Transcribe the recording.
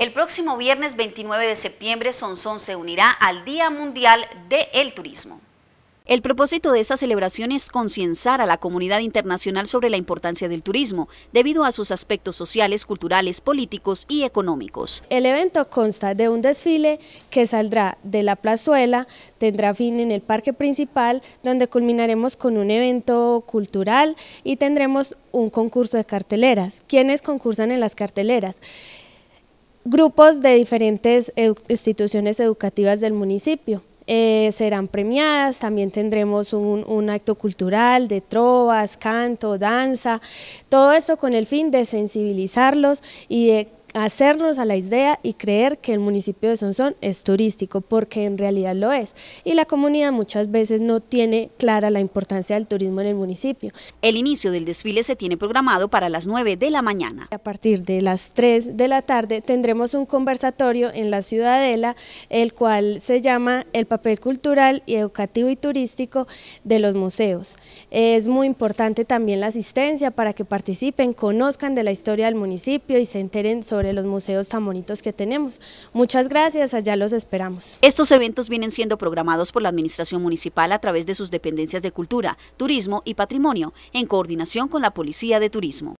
El próximo viernes 29 de septiembre, Sonsón se unirá al Día Mundial del Turismo. El propósito de esta celebración es concienciar a la comunidad internacional sobre la importancia del turismo, debido a sus aspectos sociales, culturales, políticos y económicos. El evento consta de un desfile que saldrá de la plazuela, tendrá fin en el parque principal, donde culminaremos con un evento cultural y tendremos un concurso de carteleras. ¿Quiénes concursan en las carteleras? grupos de diferentes instituciones educativas del municipio. Eh, serán premiadas, también tendremos un, un, acto cultural de trovas, canto, danza, todo eso con el fin de sensibilizarlos y de hacernos a la idea y creer que el municipio de Sonsón es turístico, porque en realidad lo es, y la comunidad muchas veces no tiene clara la importancia del turismo en el municipio. El inicio del desfile se tiene programado para las 9 de la mañana. A partir de las 3 de la tarde tendremos un conversatorio en la Ciudadela, el cual se llama El papel cultural y educativo y turístico de los museos. Es muy importante también la asistencia para que participen, conozcan de la historia del municipio y se enteren sobre los museos tan bonitos que tenemos. Muchas gracias, allá los esperamos. Estos eventos vienen siendo programados por la Administración Municipal a través de sus dependencias de Cultura, Turismo y Patrimonio, en coordinación con la Policía de Turismo.